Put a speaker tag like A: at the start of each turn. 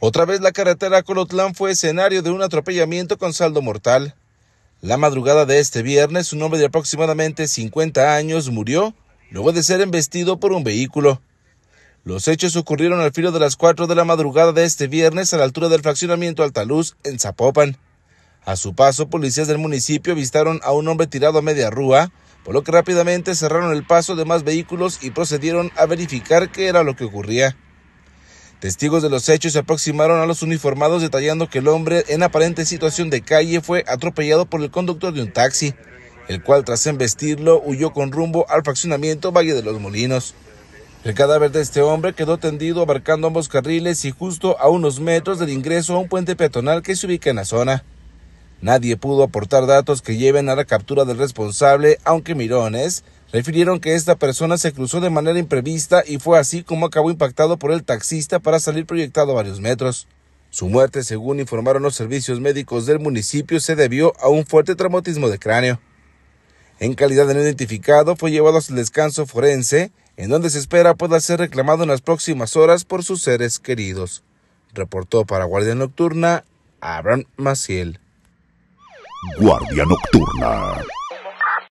A: Otra vez la carretera Colotlán fue escenario de un atropellamiento con saldo mortal. La madrugada de este viernes, un hombre de aproximadamente 50 años murió luego de ser embestido por un vehículo. Los hechos ocurrieron al filo de las 4 de la madrugada de este viernes a la altura del fraccionamiento Altaluz, en Zapopan. A su paso, policías del municipio avistaron a un hombre tirado a media rúa, por lo que rápidamente cerraron el paso de más vehículos y procedieron a verificar qué era lo que ocurría. Testigos de los hechos se aproximaron a los uniformados detallando que el hombre en aparente situación de calle fue atropellado por el conductor de un taxi, el cual tras embestirlo huyó con rumbo al fraccionamiento Valle de los Molinos. El cadáver de este hombre quedó tendido abarcando ambos carriles y justo a unos metros del ingreso a un puente peatonal que se ubica en la zona. Nadie pudo aportar datos que lleven a la captura del responsable, aunque Mirones Refirieron que esta persona se cruzó de manera imprevista y fue así como acabó impactado por el taxista para salir proyectado varios metros. Su muerte, según informaron los servicios médicos del municipio, se debió a un fuerte traumatismo de cráneo. En calidad de no identificado, fue llevado al descanso forense, en donde se espera pueda ser reclamado en las próximas horas por sus seres queridos. Reportó para Guardia Nocturna Abraham Maciel. Guardia Nocturna.